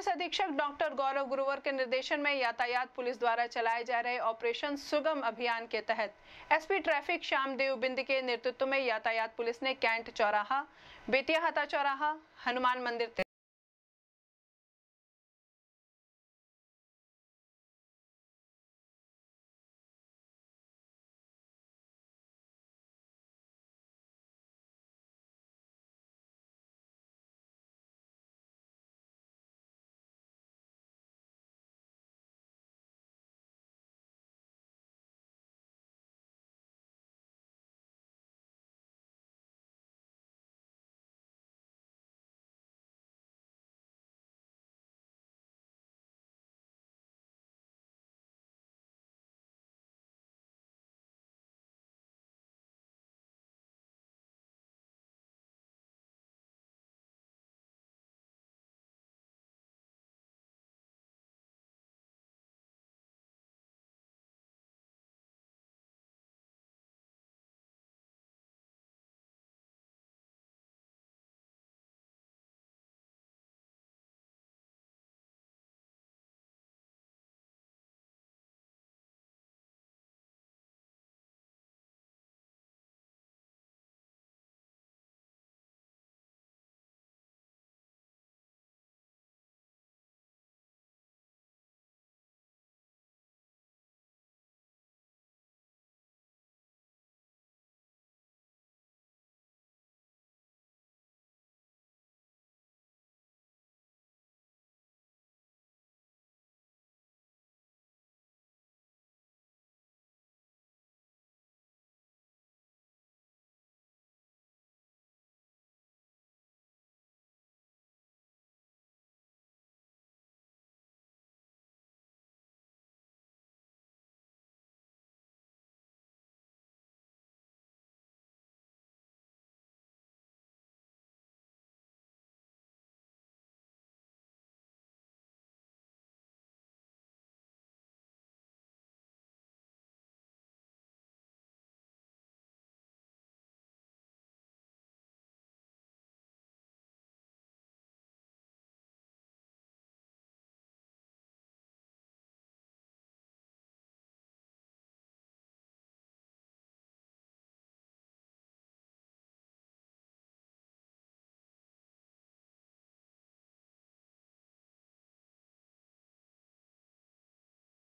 police अधीक्षक doctor गौरव गुरुवर के निर्देशन में यातायात पुलिस द्वारा चलाए जा रहे ऑपरेशन सुगम अभियान के तहत एसपी ट्रैफिक श्याम देव बिंद के नेतृत्व में यातायात पुलिस ने कैंट चौराहा बेतियाहता चौराहा हनुमान मंदिर